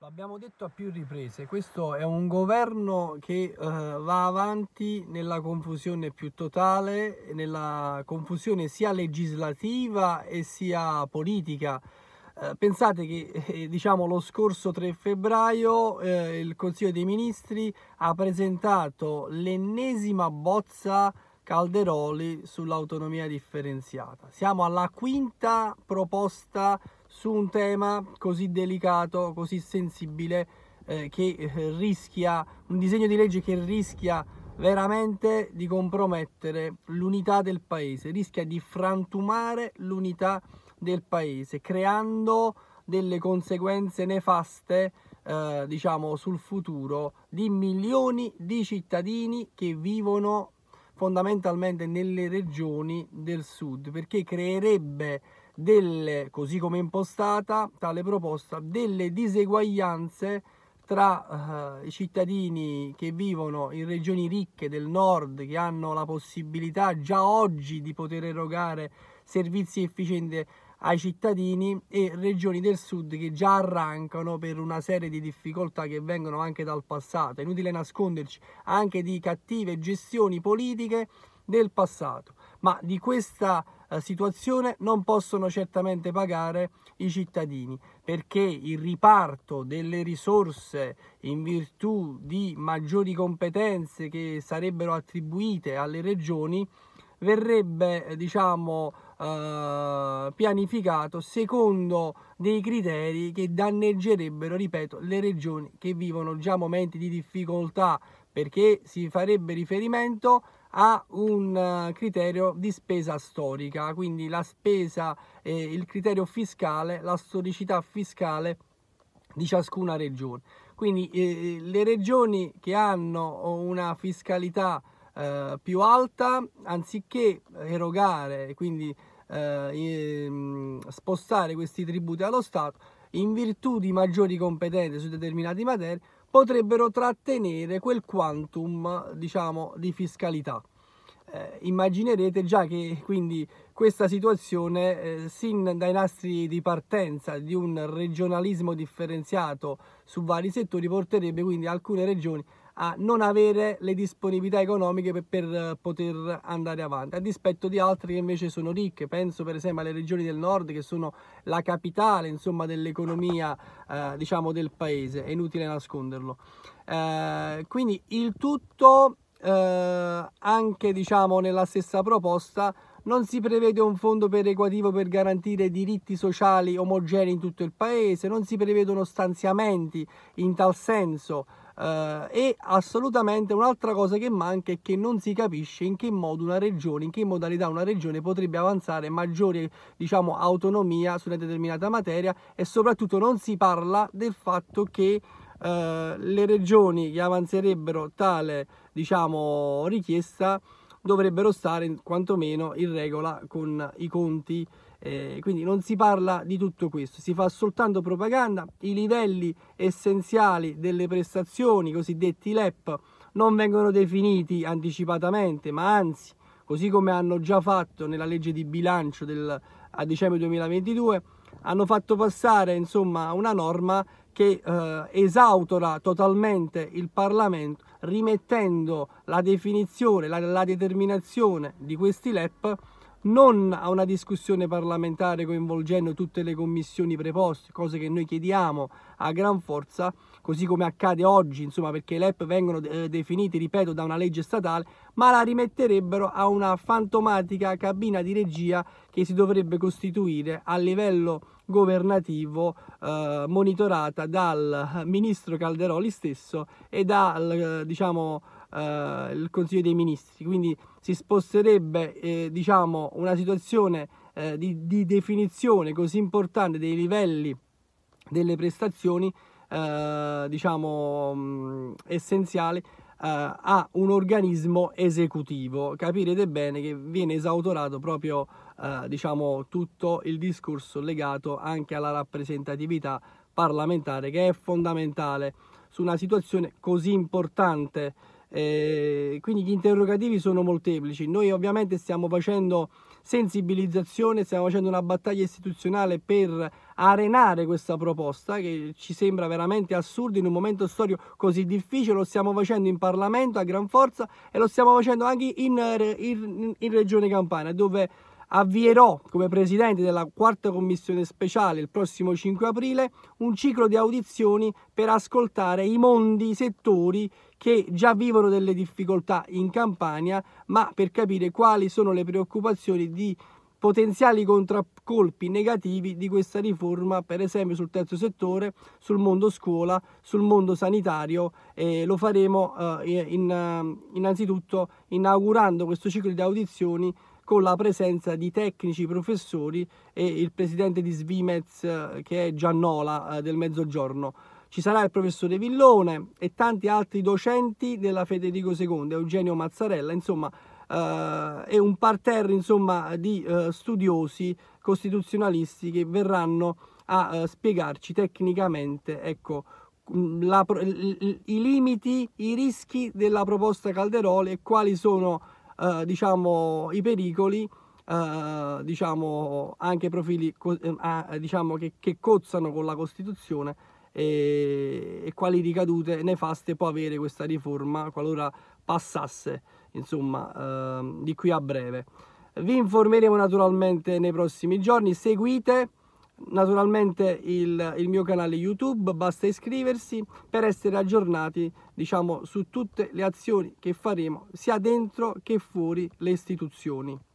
L'abbiamo detto a più riprese, questo è un governo che eh, va avanti nella confusione più totale, nella confusione sia legislativa e sia politica. Eh, pensate che eh, diciamo, lo scorso 3 febbraio eh, il Consiglio dei Ministri ha presentato l'ennesima bozza Calderoli sull'autonomia differenziata. Siamo alla quinta proposta su un tema così delicato, così sensibile, eh, che eh, rischia, un disegno di legge che rischia veramente di compromettere l'unità del paese, rischia di frantumare l'unità del paese, creando delle conseguenze nefaste eh, diciamo sul futuro di milioni di cittadini che vivono fondamentalmente nelle regioni del sud perché creerebbe delle, così come impostata tale proposta, delle diseguaglianze tra eh, i cittadini che vivono in regioni ricche del nord, che hanno la possibilità già oggi di poter erogare servizi efficienti ai cittadini e regioni del sud che già arrancano per una serie di difficoltà che vengono anche dal passato. È inutile nasconderci anche di cattive gestioni politiche del passato, ma di questa situazione non possono certamente pagare i cittadini perché il riparto delle risorse in virtù di maggiori competenze che sarebbero attribuite alle regioni verrebbe diciamo eh, pianificato secondo dei criteri che danneggerebbero ripeto le regioni che vivono già momenti di difficoltà perché si farebbe riferimento ha un eh, criterio di spesa storica, quindi la spesa e il criterio fiscale, la storicità fiscale di ciascuna regione. Quindi eh, eh le regioni che hanno una fiscalità eh, più alta, anziché erogare, quindi eh, ehm, spostare questi tributi allo Stato, in virtù di maggiori competenze su determinate materie, potrebbero trattenere quel quantum diciamo, di fiscalità. Eh, immaginerete già che quindi questa situazione eh, sin dai nastri di partenza di un regionalismo differenziato su vari settori porterebbe quindi alcune regioni a non avere le disponibilità economiche per, per, eh, poter andare avanti, a dispetto di altre che invece sono ricche. Penso per esempio alle regioni del nord che sono la capitale dell'economia eh, diciamo, del paese, è inutile nasconderlo. Eh, quindi il tutto eh, anche diciamo, nella stessa proposta non si prevede un fondo perequativo per garantire diritti sociali omogenei in tutto il paese, non si prevedono stanziamenti in tal senso, eh, e assolutamente un'altra cosa che manca è che non si capisce in che modo una regione, in che modalità una regione potrebbe avanzare maggiore diciamo, autonomia su una determinata materia e soprattutto non si parla del fatto che eh, le regioni che avanzerebbero tale diciamo, richiesta dovrebbero stare quantomeno in regola con i conti eh, quindi non si parla di tutto questo, si fa soltanto propaganda, i livelli essenziali delle prestazioni, cosiddetti LEP, non vengono definiti anticipatamente, ma anzi, così come hanno già fatto nella legge di bilancio del, a dicembre 2022, hanno fatto passare insomma una norma che eh, esautora totalmente il Parlamento rimettendo la definizione, la, la determinazione di questi LEP non a una discussione parlamentare coinvolgendo tutte le commissioni preposte, cose che noi chiediamo a gran forza, così come accade oggi, insomma, perché i LEP vengono eh, definiti, ripeto, da una legge statale, ma la rimetterebbero a una fantomatica cabina di regia che si dovrebbe costituire a livello governativo eh, monitorata dal ministro Calderoli stesso e dal, eh, diciamo, eh, il Consiglio dei Ministri, quindi si sposterebbe eh, diciamo, una situazione eh, di, di, definizione così importante dei livelli delle prestazioni eh, diciamo, mh, essenziali eh, a un organismo esecutivo. Capirete bene che viene esautorato proprio eh, diciamo, tutto il discorso legato anche alla rappresentatività parlamentare che è fondamentale su una situazione così importante eh, quindi gli interrogativi sono molteplici. Noi ovviamente stiamo facendo sensibilizzazione, stiamo facendo una battaglia istituzionale per arenare questa proposta che ci sembra veramente assurda in un momento storico così difficile, lo stiamo facendo in Parlamento a gran forza e lo stiamo facendo anche in, in, in Regione Campania dove avvierò come presidente della quarta commissione speciale il prossimo 5 aprile un ciclo di audizioni per ascoltare i mondi, i settori che già vivono delle difficoltà in Campania, ma per capire quali sono le preoccupazioni di potenziali contraccolpi negativi di questa riforma, per esempio sul terzo settore, sul mondo scuola, sul mondo sanitario. E lo faremo eh, in, eh, innanzitutto inaugurando questo ciclo di audizioni con la presenza di tecnici, professori e il presidente di Svimez, eh, che è Giannola eh, del Mezzogiorno. Ci sarà il professore Villone e tanti altri docenti della Federico II, Eugenio Mazzarella, insomma, eh, è un parterre insomma, di eh, studiosi costituzionalisti che verranno a eh, spiegarci tecnicamente ecco, mm, la, i limiti, i rischi della proposta Calderoli e quali sono eh, diciamo, i pericoli, eh, diciamo, anche profili eh, diciamo che, che cozzano con la Costituzione e, e quali ricadute nefaste può avere questa riforma qualora passasse insomma eh, di qui a breve vi informeremo naturalmente nei prossimi giorni seguite naturalmente il, il, mio canale youtube basta iscriversi per essere aggiornati diciamo su tutte le azioni che faremo sia dentro che fuori le istituzioni